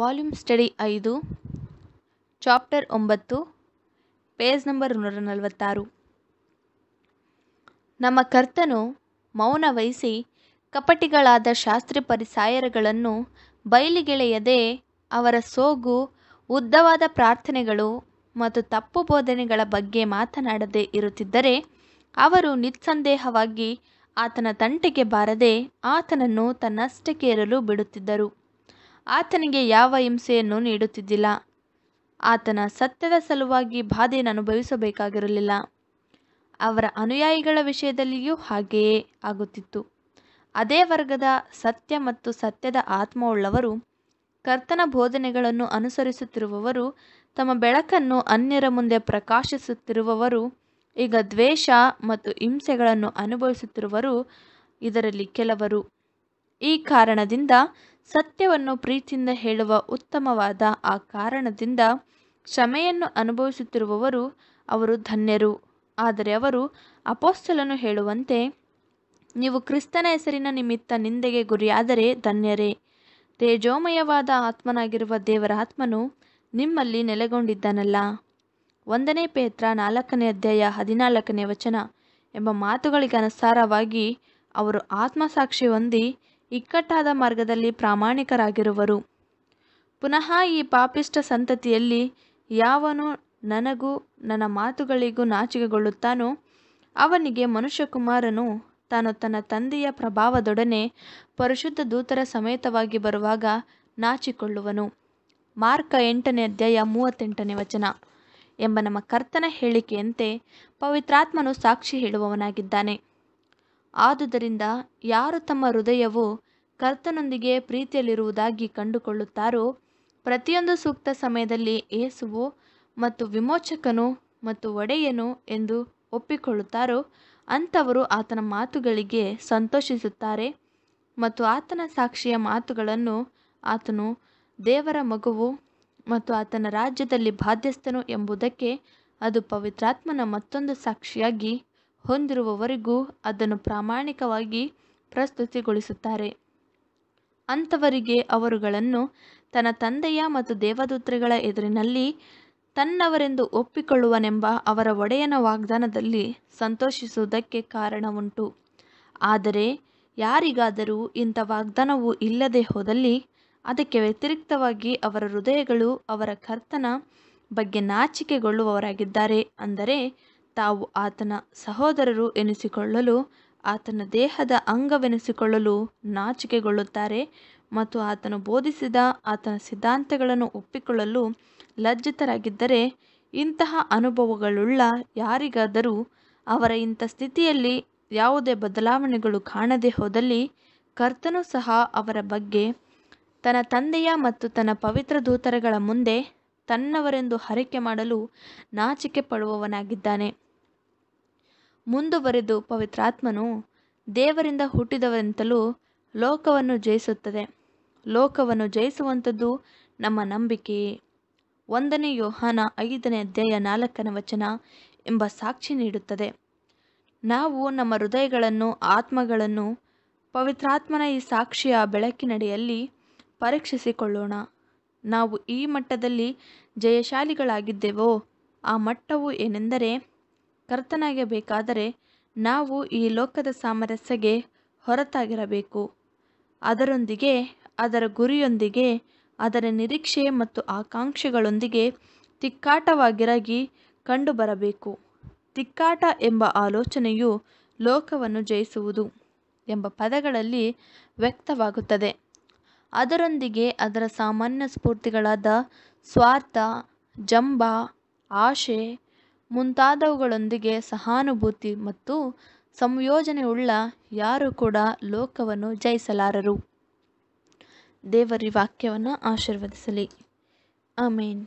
volume study ಐದು chapter ಒಂಬತ್ತು page number ನೂರ ನಲವತ್ತಾರು ನಮ್ಮ ಕರ್ತನು ಮೌನ ವಹಿಸಿ ಕಪಟಿಗಳಾದ ಶಾಸ್ತ್ರಿ ಪರಿಸಾಯರಗಳನ್ನು ಬಯಲಿಗೆಳೆಯದೆ ಅವರ ಸೋಗು ಉದ್ದವಾದ ಪ್ರಾರ್ಥನೆಗಳು ಮತ್ತು ತಪ್ಪು ಬೋಧನೆಗಳ ಬಗ್ಗೆ ಮಾತನಾಡದೆ ಇರುತ್ತಿದ್ದರೆ ಅವರು ನಿಸ್ಸಂದೇಹವಾಗಿ ಆತನ ತಂಟೆಗೆ ಬಾರದೆ ಆತನನ್ನು ತನ್ನಷ್ಟಕ್ಕೇರಲು ಬಿಡುತ್ತಿದ್ದರು ಆತನಿಗೆ ಯಾವ ಹಿಂಸೆಯನ್ನು ನೀಡುತ್ತಿದ್ದಿಲ್ಲ ಆತನ ಸತ್ಯದ ಸಲುವಾಗಿ ಬಾಧೆಯನ್ನು ಅನುಭವಿಸಬೇಕಾಗಿರಲಿಲ್ಲ ಅವರ ಅನುಯಾಯಿಗಳ ವಿಷಯದಲ್ಲಿಯೂ ಹಾಗೆಯೇ ಆಗುತ್ತಿತ್ತು ಅದೇ ವರ್ಗದ ಸತ್ಯ ಮತ್ತು ಸತ್ಯದ ಆತ್ಮವುಳ್ಳವರು ಕರ್ತನ ಬೋಧನೆಗಳನ್ನು ಅನುಸರಿಸುತ್ತಿರುವವರು ತಮ್ಮ ಬೆಳಕನ್ನು ಅನ್ಯರ ಮುಂದೆ ಪ್ರಕಾಶಿಸುತ್ತಿರುವವರು ಈಗ ದ್ವೇಷ ಮತ್ತು ಹಿಂಸೆಗಳನ್ನು ಅನುಭವಿಸುತ್ತಿರುವರು ಇದರಲ್ಲಿ ಕೆಲವರು ಈ ಕಾರಣದಿಂದ ಸತ್ಯವನ್ನು ಪ್ರೀತಿಯಿಂದ ಹೇಳುವ ಉತ್ತಮವಾದ ಆ ಕಾರಣದಿಂದ ಕ್ಷಮೆಯನ್ನು ಅನುಭವಿಸುತ್ತಿರುವವರು ಅವರು ಧನ್ಯರು ಆದರೆ ಅವರು ಅಪೋಸ್ತಲನ್ನು ಹೇಳುವಂತೆ ನೀವು ಕ್ರಿಸ್ತನ ಹೆಸರಿನ ನಿಮಿತ್ತ ನಿಂದೆಗೆ ಗುರಿಯಾದರೆ ಧನ್ಯರೇ ತೇಜೋಮಯವಾದ ಆತ್ಮನಾಗಿರುವ ದೇವರ ಆತ್ಮನು ನಿಮ್ಮಲ್ಲಿ ನೆಲೆಗೊಂಡಿದ್ದಾನಲ್ಲ ಒಂದನೇ ಪೇತ್ರ ನಾಲ್ಕನೇ ಅಧ್ಯಾಯ ಹದಿನಾಲ್ಕನೇ ವಚನ ಎಂಬ ಮಾತುಗಳಿಗೆ ಅನುಸಾರವಾಗಿ ಅವರು ಆತ್ಮಸಾಕ್ಷಿ ಹೊಂದಿ ಇಕ್ಕಟ್ಟಾದ ಮಾರ್ಗದಲ್ಲಿ ಪ್ರಾಮಾಣಿಕರಾಗಿರುವರು ಪುನಃ ಈ ಪಾಪಿಷ್ಠ ಸಂತತಿಯಲ್ಲಿ ಯಾವನು ನನಗೂ ನನ್ನ ಮಾತುಗಳಿಗೂ ನಾಚಿಕೆಗೊಳ್ಳುತ್ತಾನೋ ಅವನಿಗೆ ಮನುಷ್ಯಕುಮಾರನು ತಾನು ತನ್ನ ತಂದೆಯ ಪ್ರಭಾವದೊಡನೆ ಪರಿಶುದ್ಧ ದೂತರ ಸಮೇತವಾಗಿ ಬರುವಾಗ ನಾಚಿಕೊಳ್ಳುವನು ಮಾರ್ಕ ಎಂಟನೇ ಅಧ್ಯಾಯ ಮೂವತ್ತೆಂಟನೇ ವಚನ ಎಂಬ ನಮ್ಮ ಕರ್ತನ ಹೇಳಿಕೆಯಂತೆ ಪವಿತ್ರಾತ್ಮನು ಸಾಕ್ಷಿ ಹೇಳುವವನಾಗಿದ್ದಾನೆ ಆದುದರಿಂದ ಯಾರು ತಮ್ಮ ಹೃದಯವು ಕರ್ತನೊಂದಿಗೆ ಪ್ರೀತಿಯಲ್ಲಿರುವುದಾಗಿ ಕಂಡುಕೊಳ್ಳುತ್ತಾರೋ ಪ್ರತಿಯೊಂದು ಸೂಕ್ತ ಸಮಯದಲ್ಲಿ ಏಸುವು ಮತ್ತು ವಿಮೋಚಕನು ಮತ್ತು ಒಡೆಯನು ಎಂದು ಒಪ್ಪಿಕೊಳ್ಳುತ್ತಾರೋ ಅಂಥವರು ಆತನ ಮಾತುಗಳಿಗೆ ಸಂತೋಷಿಸುತ್ತಾರೆ ಮತ್ತು ಆತನ ಸಾಕ್ಷಿಯ ಮಾತುಗಳನ್ನು ಆತನು ದೇವರ ಮಗುವು ಮತ್ತು ಆತನ ರಾಜ್ಯದಲ್ಲಿ ಬಾಧ್ಯಸ್ಥನು ಎಂಬುದಕ್ಕೆ ಅದು ಪವಿತ್ರಾತ್ಮನ ಮತ್ತೊಂದು ಸಾಕ್ಷಿಯಾಗಿ ಹೊಂದಿರುವವರೆಗೂ ಅದನ್ನು ಪ್ರಾಮಾಣಿಕವಾಗಿ ಪ್ರಸ್ತುತಿಗೊಳಿಸುತ್ತಾರೆ ಅಂಥವರಿಗೆ ಅವರುಗಳನ್ನು ತನ್ನ ತಂದೆಯ ಮತ್ತು ದೇವದೂತ್ರೆಗಳ ಎದುರಿನಲ್ಲಿ ತನ್ನವರೆಂದು ಒಪ್ಪಿಕೊಳ್ಳುವನೆಂಬ ಅವರ ಒಡೆಯನ ವಾಗ್ದಾನದಲ್ಲಿ ಸಂತೋಷಿಸುವುದಕ್ಕೆ ಕಾರಣವುಂಟು ಆದರೆ ಯಾರಿಗಾದರೂ ಇಂಥ ವಾಗ್ದಾನವು ಇಲ್ಲದೆ ಹೋದಲ್ಲಿ ಅದಕ್ಕೆ ವ್ಯತಿರಿಕ್ತವಾಗಿ ಅವರ ಹೃದಯಗಳು ಅವರ ಕರ್ತನ ಬಗ್ಗೆ ನಾಚಿಕೆಗೊಳ್ಳುವವರಾಗಿದ್ದಾರೆ ಅಂದರೆ ತಾವು ಆತನ ಸಹೋದರರು ಎನಿಸಿಕೊಳ್ಳಲು ಆತನ ದೇಹದ ಅಂಗವೆನಿಸಿಕೊಳ್ಳಲು ನಾಚಿಕೆಗೊಳ್ಳುತ್ತಾರೆ ಮತ್ತು ಆತನು ಬೋಧಿಸಿದ ಆತನ ಸಿದ್ಧಾಂತಗಳನ್ನು ಒಪ್ಪಿಕೊಳ್ಳಲು ಲಜ್ಜಿತರಾಗಿದ್ದರೆ ಇಂತಹ ಅನುಭವಗಳುಳ್ಳ ಯಾರಿಗಾದರೂ ಅವರ ಇಂಥ ಸ್ಥಿತಿಯಲ್ಲಿ ಯಾವುದೇ ಬದಲಾವಣೆಗಳು ಕಾಣದೇ ಹೋದಲ್ಲಿ ಕರ್ತನು ಸಹ ಅವರ ಬಗ್ಗೆ ತನ್ನ ತಂದೆಯ ಮತ್ತು ತನ್ನ ಪವಿತ್ರ ದೂತರಗಳ ಮುಂದೆ ತನ್ನವರೆಂದು ಹರಕೆ ಮಾಡಲು ನಾಚಿಕೆ ಪಡುವವನಾಗಿದ್ದಾನೆ ಮುಂದುವರೆದು ಪವಿತ್ರಾತ್ಮನು ದೇವರಿಂದ ಹುಟ್ಟಿದವರಿಂತಲೂ ಲೋಕವನ್ನು ಜಯಿಸುತ್ತದೆ ಲೋಕವನ್ನು ಜಯಿಸುವಂಥದ್ದು ನಮ್ಮ ನಂಬಿಕೆಯೇ ಒಂದನೇ ಯೋಹಾನ ಐದನೇ ಅಧ್ಯಾಯ ನಾಲ್ಕನೇ ವಚನ ಎಂಬ ಸಾಕ್ಷಿ ನೀಡುತ್ತದೆ ನಾವು ನಮ್ಮ ಹೃದಯಗಳನ್ನು ಆತ್ಮಗಳನ್ನು ಪವಿತ್ರಾತ್ಮನ ಈ ಸಾಕ್ಷಿಯ ಬೆಳಕಿನಡಿಯಲ್ಲಿ ಪರೀಕ್ಷಿಸಿಕೊಳ್ಳೋಣ ನಾವು ಈ ಮಟ್ಟದಲ್ಲಿ ಜಯಶಾಲಿಗಳಾಗಿದ್ದೆವೋ ಆ ಮಟ್ಟವು ಏನೆಂದರೆ ಕರ್ತನಾಗಬೇಕಾದರೆ ನಾವು ಈ ಲೋಕದ ಸಾಮರಸ್ಯಗೆ ಹೊರತಾಗಿರಬೇಕು ಅದರೊಂದಿಗೆ ಅದರ ಗುರಿಯೊಂದಿಗೆ ಅದರ ನಿರೀಕ್ಷೆ ಮತ್ತು ಆಕಾಂಕ್ಷೆಗಳೊಂದಿಗೆ ತಿಕ್ಕಾಟವಾಗಿರಗಿ ಕಂಡುಬರಬೇಕು ತಿಕ್ಕಾಟ ಎಂಬ ಆಲೋಚನೆಯು ಲೋಕವನ್ನು ಜಯಿಸುವುದು ಎಂಬ ಪದಗಳಲ್ಲಿ ವ್ಯಕ್ತವಾಗುತ್ತದೆ ಅದರೊಂದಿಗೆ ಅದರ ಸಾಮಾನ್ಯ ಸ್ಫೂರ್ತಿಗಳಾದ ಸ್ವಾರ್ಥ ಜಂಬ ಆಶೆ ಮುಂತಾದವುಗಳೊಂದಿಗೆ ಸಹಾನುಭೂತಿ ಮತ್ತು ಸಂಯೋಜನೆಯುಳ್ಳ ಯಾರು ಕೂಡ ಲೋಕವನ್ನು ಜಯಿಸಲಾರರು ದೇವರ ವಾಕ್ಯವನ್ನು ಆಶೀರ್ವದಿಸಲಿ ಆಮೇನ್